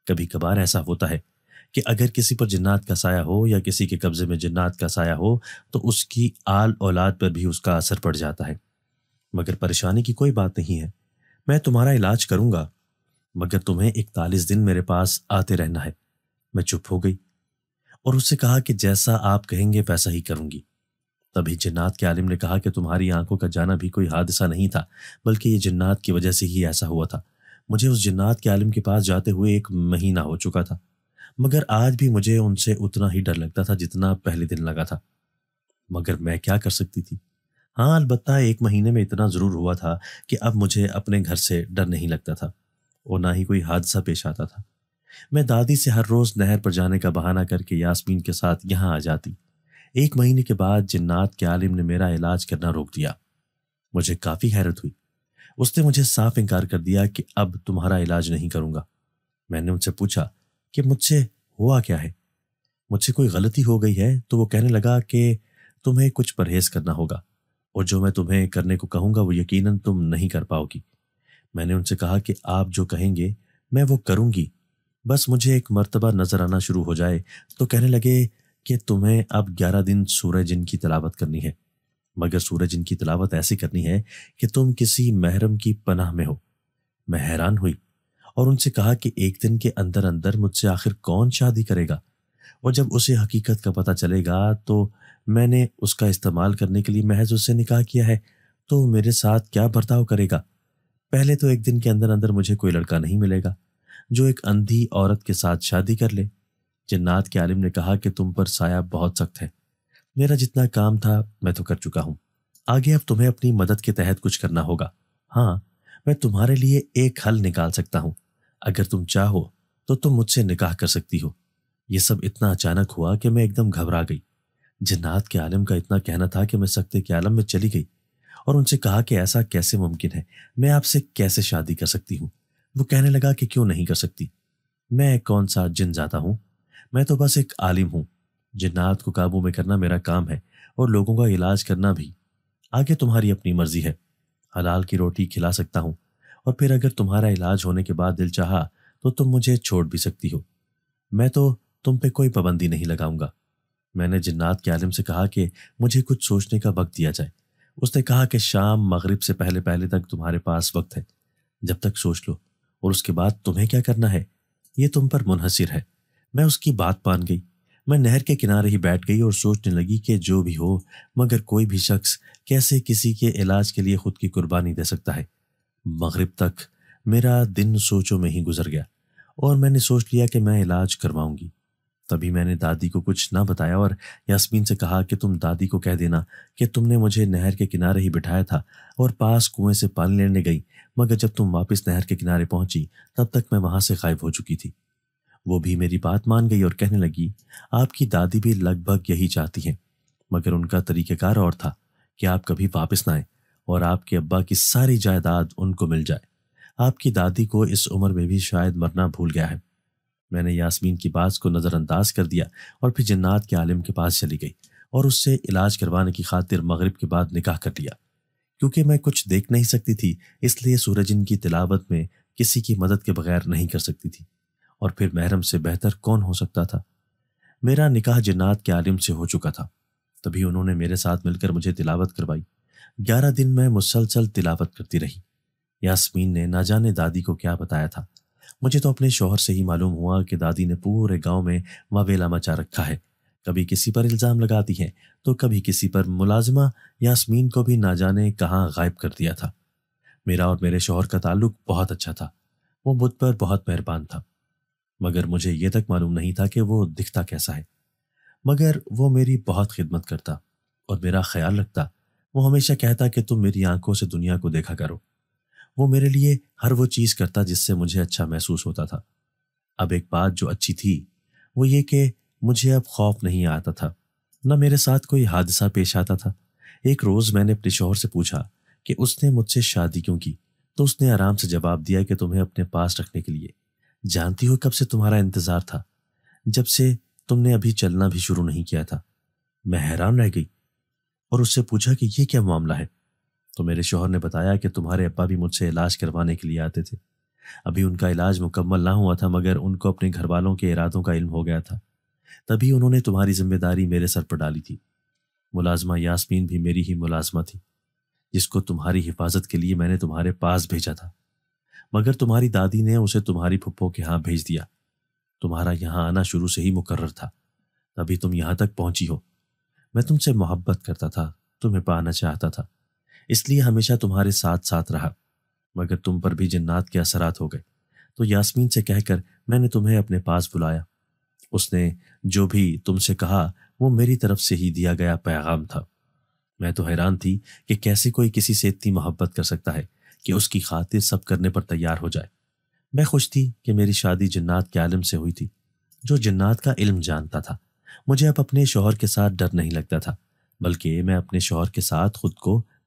कभी कभार ऐसा होता है कि अगर किसी पर जिन्नात का साया हो या किसी के कब्जे में जिन्नात का साया हो तो उसकी आल औलाद पर भी उसका असर पड़ जाता है मगर परेशानी की कोई बात नहीं है मैं तुम्हारा इलाज करूंगा मगर तुम्हें इकतालीस दिन मेरे पास आते रहना है मैं चुप हो गई और उससे कहा कि जैसा आप कहेंगे वैसा ही करूंगी तभी जन्नात के आलिम ने कहा कि तुम्हारी आंखों का जाना भी कोई हादसा नहीं था बल्कि ये जन्नात की वजह से ही ऐसा हुआ था मुझे उस जन्नात के आलिम के पास जाते हुए एक महीना हो चुका था मगर आज भी मुझे उनसे उतना ही डर लगता था जितना पहले दिन लगा था मगर मैं क्या कर सकती थी हाँ अलबत् एक महीने में इतना ज़रूर हुआ था कि अब मुझे अपने घर से डर नहीं लगता था और ना ही कोई हादसा पेश आता था मैं दादी से हर रोज़ नहर पर जाने का बहाना करके यास्मीन के साथ यहाँ आ जाती एक महीने के बाद जिन्नात के आलिम ने मेरा इलाज करना रोक दिया मुझे काफ़ी हैरत हुई उसने मुझे साफ इनकार कर दिया कि अब तुम्हारा इलाज नहीं करूँगा मैंने उनसे पूछा कि मुझसे हुआ क्या है मुझसे कोई गलती हो गई है तो वो कहने लगा कि तुम्हें कुछ परहेज करना होगा और जो मैं तुम्हें करने को कहूँगा वो यकीनन तुम नहीं कर पाओगी मैंने उनसे कहा कि आप जो कहेंगे मैं वो करूँगी बस मुझे एक मर्तबा नज़र आना शुरू हो जाए तो कहने लगे कि तुम्हें अब ग्यारह दिन सूरज जिन की तलावत करनी है मगर सूरज जिन की तलावत ऐसी करनी है कि तुम किसी महरम की पनाह में हो मैं हैरान हुई और उनसे कहा कि एक दिन के अंदर अंदर मुझसे आखिर कौन शादी करेगा और जब उसे हकीकत का पता चलेगा तो मैंने उसका इस्तेमाल करने के लिए महज उससे निकाह किया है तो मेरे साथ क्या बर्ताव करेगा पहले तो एक दिन के अंदर अंदर मुझे कोई लड़का नहीं मिलेगा जो एक अंधी औरत के साथ शादी कर ले जन्नात के आलिम ने कहा कि तुम पर साया बहुत सख्त है मेरा जितना काम था मैं तो कर चुका हूँ आगे अब तुम्हें अपनी मदद के तहत कुछ करना होगा हाँ मैं तुम्हारे लिए एक हल निकाल सकता हूँ अगर तुम चाहो तो तुम मुझसे निकाह कर सकती हो यह सब इतना अचानक हुआ कि मैं एकदम घबरा गई जन्नात के आलम का इतना कहना था कि मैं सख्ते के आलम में चली गई और उनसे कहा कि ऐसा कैसे मुमकिन है मैं आपसे कैसे शादी कर सकती हूँ वो कहने लगा कि क्यों नहीं कर सकती मैं कौन सा जिन जाता हूँ मैं तो बस एक आलिम हूँ जिन्नात को काबू में करना मेरा काम है और लोगों का इलाज करना भी आगे तुम्हारी अपनी मर्जी है हलाल की रोटी खिला सकता हूँ और फिर अगर तुम्हारा इलाज होने के बाद दिल चाह तो तुम मुझे छोड़ भी सकती हो मैं तो तुम पे कोई पाबंदी नहीं लगाऊंगा मैंने जन्नात के आलिम से कहा कि मुझे कुछ सोचने का वक्त दिया जाए उसने कहा कि शाम मगरिब से पहले पहले तक तुम्हारे पास वक्त है जब तक सोच लो और उसके बाद तुम्हें क्या करना है ये तुम पर मुनहसर है मैं उसकी बात मान गई मैं नहर के किनारे ही बैठ गई और सोचने लगी कि जो भी हो मगर कोई भी शख्स कैसे किसी के इलाज के लिए खुद की कुर्बानी दे सकता है मगरिब तक मेरा दिन सोचों में ही गुजर गया और मैंने सोच लिया कि मैं इलाज करवाऊंगी तभी मैंने दादी को कुछ ना बताया और यास्मीन से कहा कि तुम दादी को कह देना कि तुमने मुझे नहर के किनारे ही बिठाया था और पास कुएं से पानी लेने गई मगर जब तुम वापस नहर के किनारे पहुंची तब तक मैं वहां से गायब हो चुकी थी वो भी मेरी बात मान गई और कहने लगी आपकी दादी भी लगभग यही चाहती हैं मगर उनका तरीक़ेकार और था कि आप कभी वापस ना आए और आपके अब्बा की सारी जायदाद उनको मिल जाए आपकी दादी को इस उम्र में भी शायद मरना भूल गया है मैंने यासमीन की बात को नज़रअंदाज कर दिया और फिर जन्नात के आलिम के पास चली गई और उससे इलाज करवाने की खातिर मगरिब के बाद निकाह कर लिया क्योंकि मैं कुछ देख नहीं सकती थी इसलिए सूरजिन की तिलावत में किसी की मदद के बगैर नहीं कर सकती थी और फिर महरम से बेहतर कौन हो सकता था मेरा निकाह जन्नात के आलिम से हो चुका था तभी उन्होंने मेरे साथ मिलकर मुझे तिलावत करवाई ग्यारह दिन मैं मुसलसल तिलावत करती रही यासमीन ने ना जाने दादी को क्या बताया था मुझे तो अपने शोहर से ही मालूम हुआ कि दादी ने पूरे गांव में वावेला मचा रखा है कभी किसी पर इल्ज़ाम लगाती है तो कभी किसी पर मुलाजमा यासमीन को भी ना जाने कहाँ गायब कर दिया था मेरा और मेरे शोहर का ताल्लुक बहुत अच्छा था वो मुझ पर बहुत मेहरबान था मगर मुझे ये तक मालूम नहीं था कि वो दिखता कैसा है मगर वो मेरी बहुत खिदमत करता और मेरा ख्याल रखता वो हमेशा कहता कि तुम मेरी आंखों से दुनिया को देखा करो वो मेरे लिए हर वो चीज़ करता जिससे मुझे अच्छा महसूस होता था अब एक बात जो अच्छी थी वो ये कि मुझे अब खौफ नहीं आता था न मेरे साथ कोई हादसा पेश आता था एक रोज़ मैंने अपने शोहर से पूछा कि उसने मुझसे शादी क्यों की तो उसने आराम से जवाब दिया कि तुम्हें अपने पास रखने के लिए जानती हो कब से तुम्हारा इंतज़ार था जब से तुमने अभी चलना भी शुरू नहीं किया था मैं हैरान रह गई और उससे पूछा कि यह क्या मामला है तो मेरे शोहर ने बताया कि तुम्हारे अपा भी मुझसे इलाज करवाने के लिए आते थे अभी उनका इलाज मुकम्मल ना हुआ था मगर उनको अपने घर वालों के इरादों का इल्म हो गया था तभी उन्होंने तुम्हारी जिम्मेदारी मेरे सर पर डाली थी मुलाजमा यास्मीन भी मेरी ही मुलाजमा थी जिसको तुम्हारी हिफाजत के लिए मैंने तुम्हारे पास भेजा था मगर तुम्हारी दादी ने उसे तुम्हारी फुप्पो के यहाँ भेज दिया तुम्हारा यहाँ आना शुरू से ही मुकर्र था तभी तुम यहाँ तक पहुँची हो मैं तुमसे मोहब्बत करता था तुम्हें पाना चाहता था इसलिए हमेशा तुम्हारे साथ साथ रहा मगर तुम पर भी जन्नात के असरात हो गए तो यास्मीन से कहकर मैंने तुम्हें अपने पास बुलाया उसने जो भी तुमसे कहा वो मेरी तरफ से ही दिया गया पैगाम था मैं तो हैरान थी कि कैसे कोई किसी से इतनी मोहब्बत कर सकता है कि उसकी खातिर सब करने पर तैयार हो जाए मैं खुश थी कि मेरी शादी जन्नात के आलम से हुई थी जो जन्नात का इल्म जानता था मुझे अब अपने शोहर के साथ डर नहीं लगता था बल्कि मैं अपने शोहर के साथ खुद को